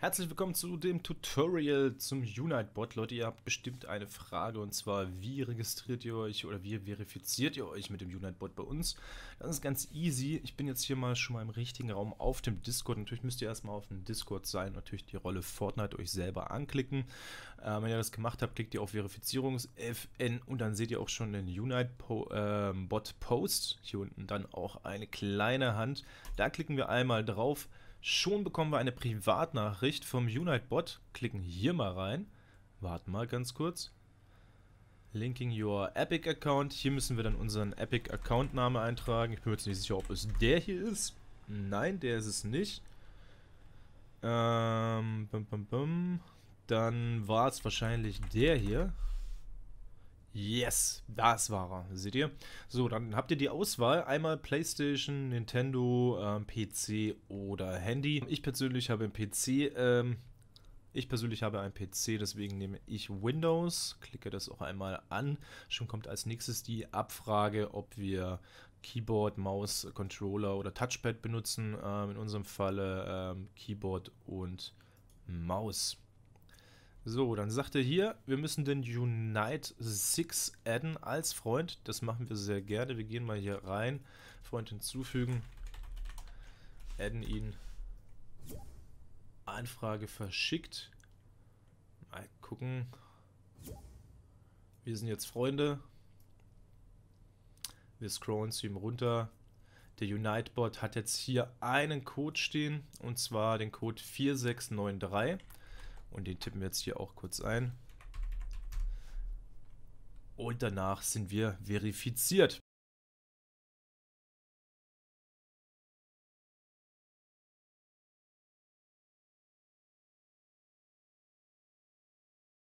Herzlich willkommen zu dem Tutorial zum Unite-Bot. Leute, ihr habt bestimmt eine Frage und zwar, wie registriert ihr euch oder wie verifiziert ihr euch mit dem Unite-Bot bei uns? Das ist ganz easy. Ich bin jetzt hier mal schon mal im richtigen Raum auf dem Discord. Natürlich müsst ihr erstmal auf dem Discord sein, natürlich die Rolle Fortnite euch selber anklicken. Äh, wenn ihr das gemacht habt, klickt ihr auf Verifizierungs-FN und dann seht ihr auch schon den Unite-Bot-Post. Ähm, hier unten dann auch eine kleine Hand. Da klicken wir einmal drauf. Schon bekommen wir eine Privatnachricht vom Unite-Bot. Klicken hier mal rein. Warten mal ganz kurz. Linking your Epic Account. Hier müssen wir dann unseren Epic Account Name eintragen. Ich bin mir jetzt nicht sicher, ob es der hier ist. Nein, der ist es nicht. Ähm, bum, bum, bum. Dann war es wahrscheinlich der hier. Yes, das war er. Seht ihr? So, dann habt ihr die Auswahl. Einmal PlayStation, Nintendo, ähm, PC oder Handy. Ich persönlich habe ein PC. Ähm, ich persönlich habe einen PC, deswegen nehme ich Windows. Klicke das auch einmal an. Schon kommt als nächstes die Abfrage, ob wir Keyboard, Maus, Controller oder Touchpad benutzen. Ähm, in unserem Falle ähm, Keyboard und Maus. So, dann sagt er hier, wir müssen den Unite 6 adden als Freund. Das machen wir sehr gerne. Wir gehen mal hier rein. Freund hinzufügen. Adden ihn. Anfrage verschickt. Mal gucken. Wir sind jetzt Freunde. Wir scrollen zu ihm runter. Der Unite-Bot hat jetzt hier einen Code stehen, und zwar den Code 4693. Und den tippen wir jetzt hier auch kurz ein. Und danach sind wir verifiziert.